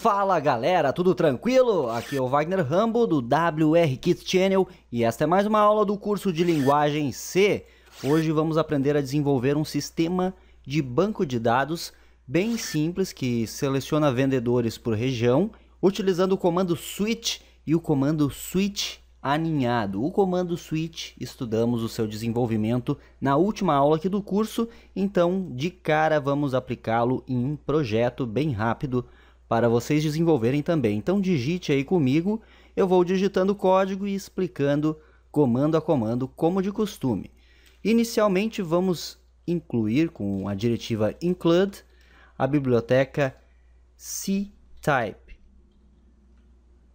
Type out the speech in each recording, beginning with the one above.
Fala galera, tudo tranquilo? Aqui é o Wagner Rambo do WR Kids Channel e esta é mais uma aula do curso de linguagem C. Hoje vamos aprender a desenvolver um sistema de banco de dados bem simples que seleciona vendedores por região utilizando o comando switch e o comando switch aninhado. O comando switch estudamos o seu desenvolvimento na última aula aqui do curso, então de cara vamos aplicá-lo em um projeto bem rápido para vocês desenvolverem também. Então digite aí comigo, eu vou digitando o código e explicando comando a comando como de costume. Inicialmente vamos incluir com a diretiva include a biblioteca ctype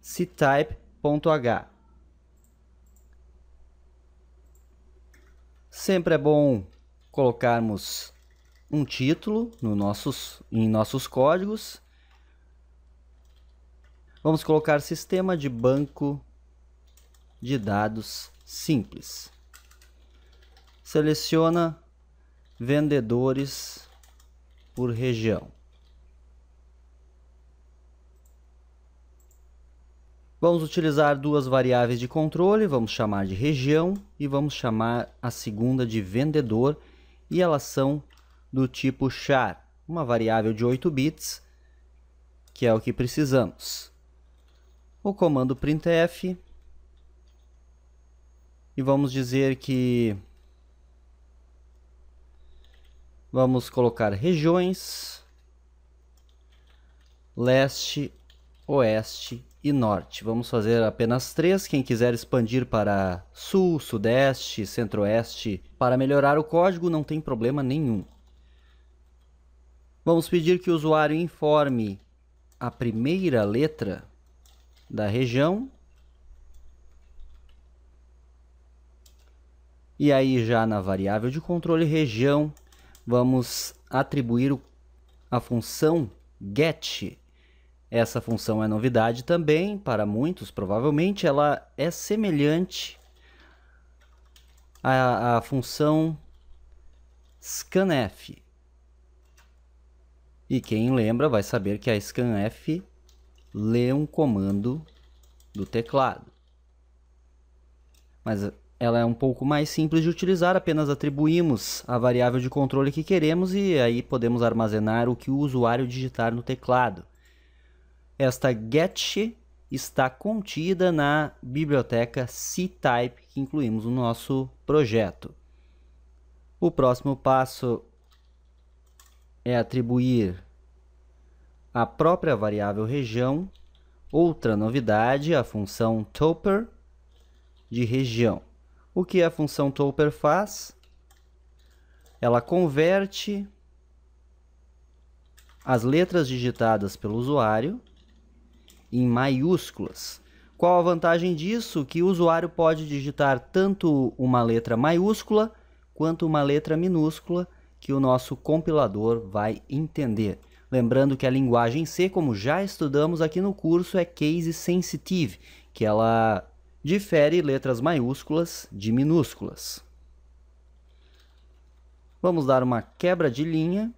ctype.h Sempre é bom colocarmos um título no nossos, em nossos códigos Vamos colocar sistema de banco de dados simples. Seleciona vendedores por região. Vamos utilizar duas variáveis de controle, vamos chamar de região e vamos chamar a segunda de vendedor e elas são do tipo char, uma variável de 8 bits, que é o que precisamos o comando printf e vamos dizer que vamos colocar regiões leste, oeste e norte. Vamos fazer apenas três. Quem quiser expandir para sul, sudeste, centro-oeste, para melhorar o código, não tem problema nenhum. Vamos pedir que o usuário informe a primeira letra da região. E aí já na variável de controle região, vamos atribuir a função get. Essa função é novidade também para muitos, provavelmente ela é semelhante à, à função scanf. E quem lembra vai saber que a scanf ler um comando do teclado. Mas ela é um pouco mais simples de utilizar, apenas atribuímos a variável de controle que queremos e aí podemos armazenar o que o usuário digitar no teclado. Esta get está contida na biblioteca C-Type que incluímos no nosso projeto. O próximo passo é atribuir a própria variável região. Outra novidade, a função topper de região. O que a função topper faz? Ela converte as letras digitadas pelo usuário em maiúsculas. Qual a vantagem disso? Que o usuário pode digitar tanto uma letra maiúscula quanto uma letra minúscula que o nosso compilador vai entender. Lembrando que a linguagem C, como já estudamos aqui no curso, é case sensitive, que ela difere letras maiúsculas de minúsculas. Vamos dar uma quebra de linha.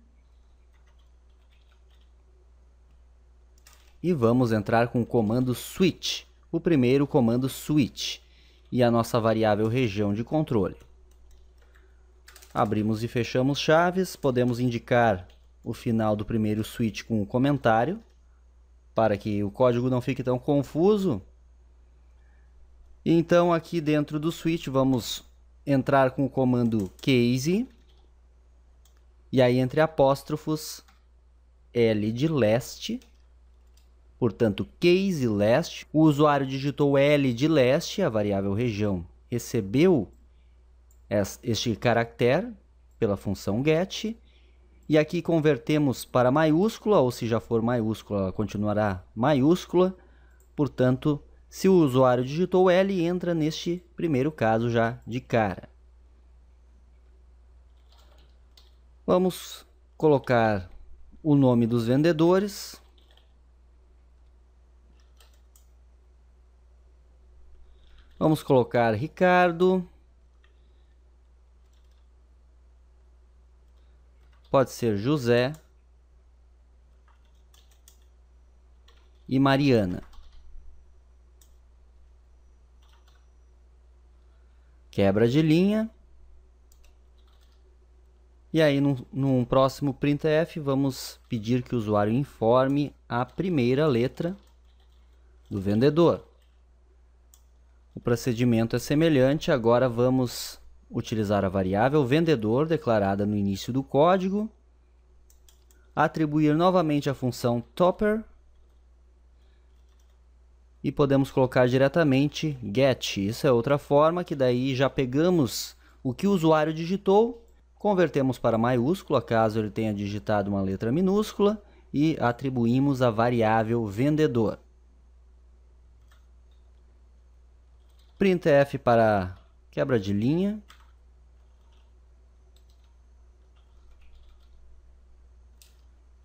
E vamos entrar com o comando switch, o primeiro comando switch, e a nossa variável região de controle. Abrimos e fechamos chaves, podemos indicar o final do primeiro switch com um comentário, para que o código não fique tão confuso. Então aqui dentro do switch vamos entrar com o comando case, e aí entre apóstrofos, L de leste, portanto case leste, o usuário digitou L de leste, a variável região recebeu este caractere pela função get, e aqui convertemos para maiúscula, ou se já for maiúscula, ela continuará maiúscula. Portanto, se o usuário digitou L, entra neste primeiro caso já de cara. Vamos colocar o nome dos vendedores. Vamos colocar Ricardo. pode ser José e Mariana. Quebra de linha. E aí, num, num, próximo printf, vamos pedir que o usuário informe a primeira letra do vendedor. O procedimento é semelhante, agora vamos utilizar a variável vendedor declarada no início do código, atribuir novamente a função topper e podemos colocar diretamente get. Isso é outra forma que daí já pegamos o que o usuário digitou, convertemos para maiúscula caso ele tenha digitado uma letra minúscula e atribuímos a variável vendedor. Printf para quebra de linha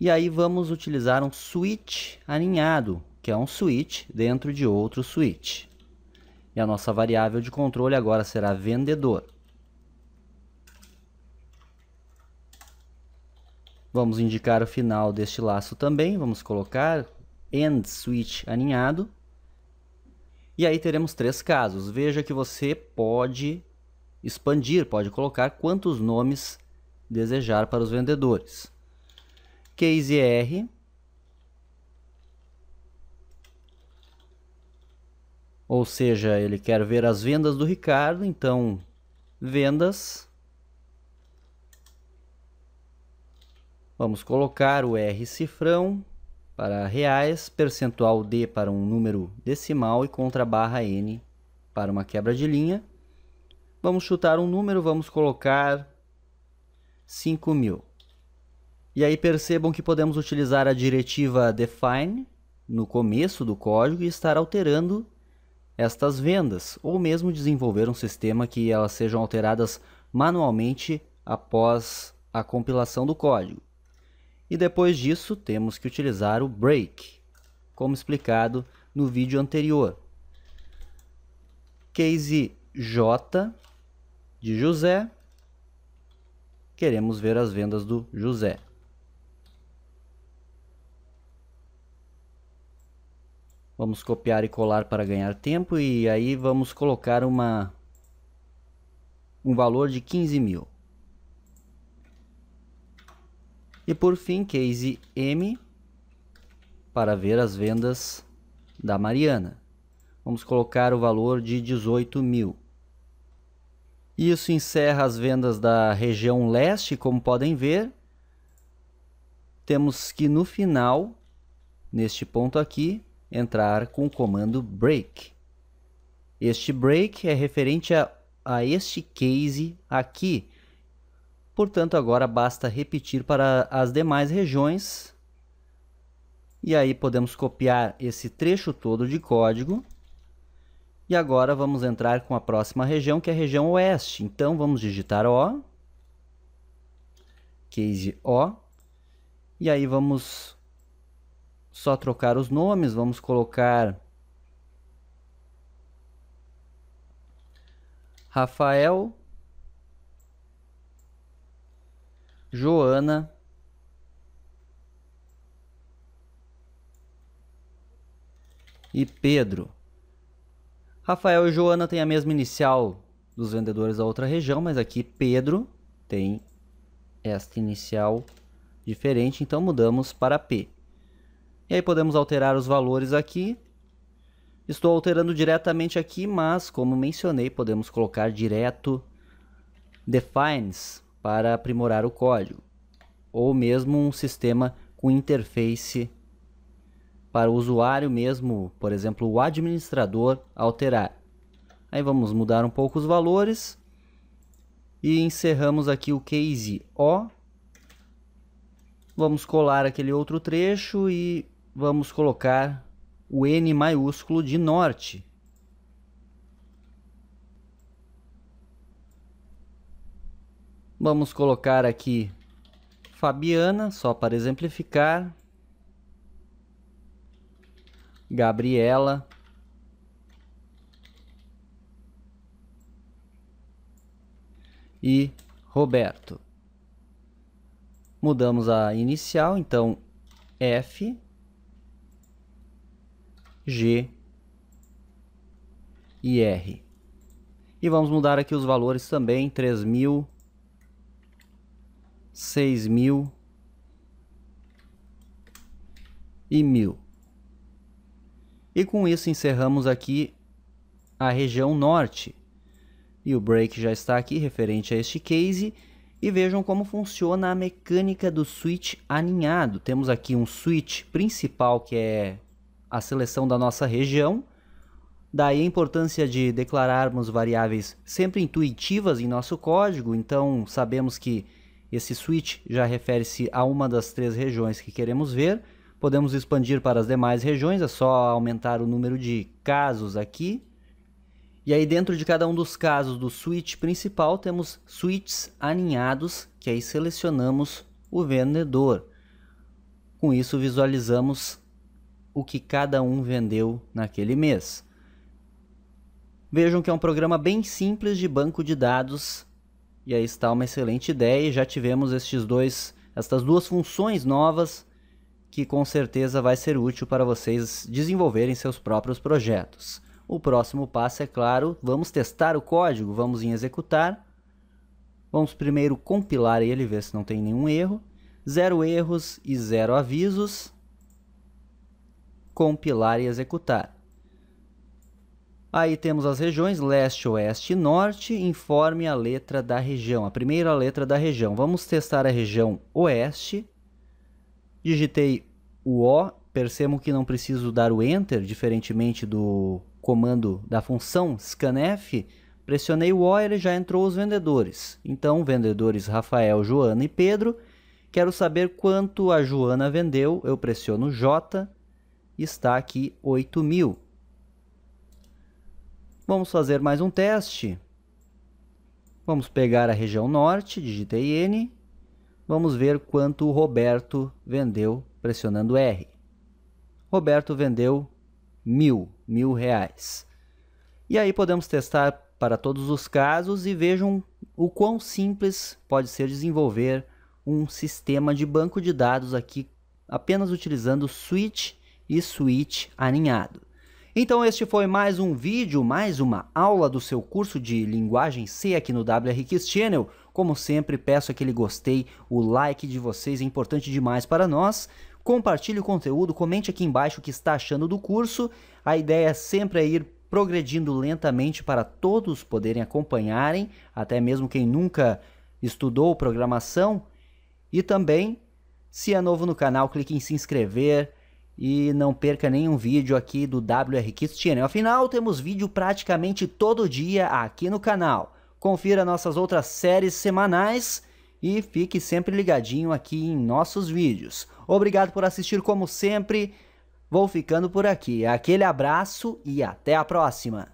E aí vamos utilizar um switch aninhado, que é um switch dentro de outro switch. E a nossa variável de controle agora será vendedor. Vamos indicar o final deste laço também, vamos colocar end switch aninhado. E aí teremos três casos. Veja que você pode expandir, pode colocar quantos nomes desejar para os vendedores case R. Ou seja, ele quer ver as vendas do Ricardo, então vendas. Vamos colocar o R cifrão para reais, percentual D para um número decimal e contra barra N para uma quebra de linha. Vamos chutar um número, vamos colocar 5 mil. E aí percebam que podemos utilizar a diretiva define no começo do código e estar alterando estas vendas, ou mesmo desenvolver um sistema que elas sejam alteradas manualmente após a compilação do código. E depois disso, temos que utilizar o break, como explicado no vídeo anterior. Case J de José, queremos ver as vendas do José. Vamos copiar e colar para ganhar tempo e aí vamos colocar uma um valor de 15 mil. E por fim, case M para ver as vendas da Mariana. Vamos colocar o valor de 18 mil. Isso encerra as vendas da região leste, como podem ver. Temos que no final, neste ponto aqui, entrar com o comando break. Este break é referente a, a este case aqui. Portanto, agora basta repetir para as demais regiões. E aí podemos copiar esse trecho todo de código. E agora vamos entrar com a próxima região, que é a região oeste. Então vamos digitar O, case O, e aí vamos só trocar os nomes, vamos colocar Rafael, Joana, e Pedro. Rafael e Joana têm a mesma inicial dos vendedores da outra região, mas aqui Pedro tem esta inicial diferente, então mudamos para P. E aí podemos alterar os valores aqui. Estou alterando diretamente aqui, mas como mencionei, podemos colocar direto defines para aprimorar o código. Ou mesmo um sistema com interface para o usuário mesmo, por exemplo, o administrador alterar. Aí vamos mudar um pouco os valores e encerramos aqui o case O. Vamos colar aquele outro trecho e vamos colocar o N maiúsculo de norte. Vamos colocar aqui Fabiana, só para exemplificar. Gabriela. E Roberto. Mudamos a inicial, então F G e R. E vamos mudar aqui os valores também, 3.000, 6.000 e 1.000. E com isso encerramos aqui a região norte. E o break já está aqui referente a este case. E vejam como funciona a mecânica do switch aninhado. Temos aqui um switch principal que é a seleção da nossa região. Daí a importância de declararmos variáveis sempre intuitivas em nosso código, então sabemos que esse switch já refere-se a uma das três regiões que queremos ver. Podemos expandir para as demais regiões, é só aumentar o número de casos aqui. E aí dentro de cada um dos casos do switch principal temos switches aninhados, que aí selecionamos o vendedor. Com isso visualizamos o que cada um vendeu naquele mês. Vejam que é um programa bem simples de banco de dados e aí está uma excelente ideia. E já tivemos estes dois, estas duas funções novas que com certeza vai ser útil para vocês desenvolverem seus próprios projetos. O próximo passo é claro, vamos testar o código, vamos em executar. Vamos primeiro compilar ele, ver se não tem nenhum erro. Zero erros e zero avisos compilar e executar. Aí temos as regiões leste, oeste e norte, informe a letra da região, a primeira letra da região. Vamos testar a região oeste. Digitei o O, percebo que não preciso dar o Enter, diferentemente do comando da função scanf. Pressionei o O, ele já entrou os vendedores. Então, vendedores Rafael, Joana e Pedro. Quero saber quanto a Joana vendeu, eu pressiono J está aqui 8.000. Vamos fazer mais um teste. Vamos pegar a região norte, digitei N. Vamos ver quanto o Roberto vendeu pressionando R. Roberto vendeu mil, mil reais. E aí podemos testar para todos os casos e vejam o quão simples pode ser desenvolver um sistema de banco de dados aqui apenas utilizando switch e switch alinhado. Então este foi mais um vídeo, mais uma aula do seu curso de linguagem C aqui no WRX Channel. Como sempre, peço aquele gostei, o like de vocês é importante demais para nós. Compartilhe o conteúdo, comente aqui embaixo o que está achando do curso. A ideia sempre é ir progredindo lentamente para todos poderem acompanharem, até mesmo quem nunca estudou programação. E também, se é novo no canal, clique em se inscrever e não perca nenhum vídeo aqui do WR Kids Channel. Afinal, temos vídeo praticamente todo dia aqui no canal. Confira nossas outras séries semanais e fique sempre ligadinho aqui em nossos vídeos. Obrigado por assistir como sempre. Vou ficando por aqui. Aquele abraço e até a próxima.